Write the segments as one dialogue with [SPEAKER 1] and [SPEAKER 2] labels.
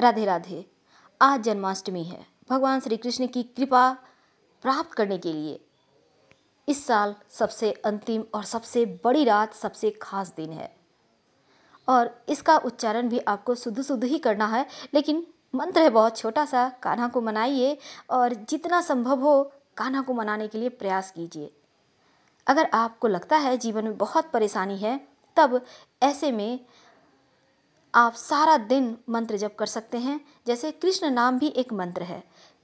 [SPEAKER 1] राधे राधे आज जन्माष्टमी है भगवान श्री कृष्ण की कृपा प्राप्त करने के लिए इस साल सबसे अंतिम और सबसे बड़ी रात सबसे खास दिन है और इसका उच्चारण भी आपको शुद्ध शुद्ध ही करना है लेकिन मंत्र है बहुत छोटा सा कान्हा को मनाइए और जितना संभव हो कान्हा को मनाने के लिए प्रयास कीजिए अगर आपको लगता है जीवन में बहुत परेशानी है तब ऐसे में आप सारा दिन मंत्र जप कर सकते हैं जैसे कृष्ण नाम भी एक मंत्र है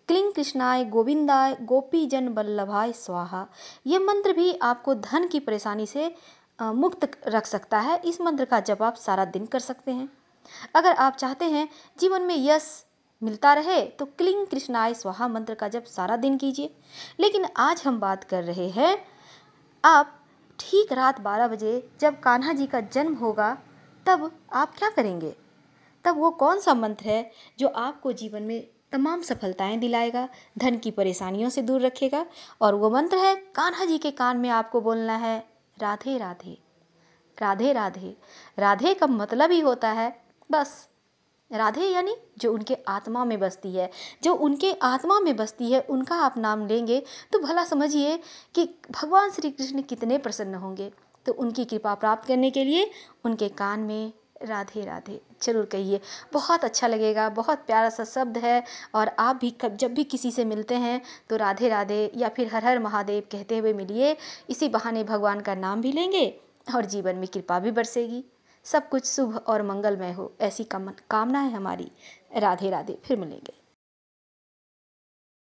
[SPEAKER 1] क्लिंग कृष्णाय गोविंदाय गोपी जन बल्लभाय स्वाहा यह मंत्र भी आपको धन की परेशानी से मुक्त रख सकता है इस मंत्र का जप आप सारा दिन कर सकते हैं अगर आप चाहते हैं जीवन में यश मिलता रहे तो क्लिंग कृष्णाय स्वाहा मंत्र का जप सारा दिन कीजिए लेकिन आज हम बात कर रहे हैं आप ठीक रात 12 बजे जब कान्हा जी का जन्म होगा तब आप क्या करेंगे तब वो कौन सा मंत्र है जो आपको जीवन में तमाम सफलताएं दिलाएगा धन की परेशानियों से दूर रखेगा और वो मंत्र है कान्हा जी के कान में आपको बोलना है राधे राधे राधे राधे राधे का मतलब ही होता है बस राधे यानी जो उनके आत्मा में बसती है जो उनके आत्मा में बसती है उनका आप नाम लेंगे तो भला समझिए कि भगवान श्री कृष्ण कितने प्रसन्न होंगे तो उनकी कृपा प्राप्त करने के लिए उनके कान में राधे राधे ज़रूर कहिए बहुत अच्छा लगेगा बहुत प्यारा सा शब्द है और आप भी कब जब भी किसी से मिलते हैं तो राधे राधे या फिर हर हर महादेव कहते हुए मिलिए इसी बहाने भगवान का नाम भी लेंगे और जीवन में कृपा भी बरसेगी सब कुछ शुभ और मंगलमय हो ऐसी कामना है हमारी राधे राधे फिर मिलेंगे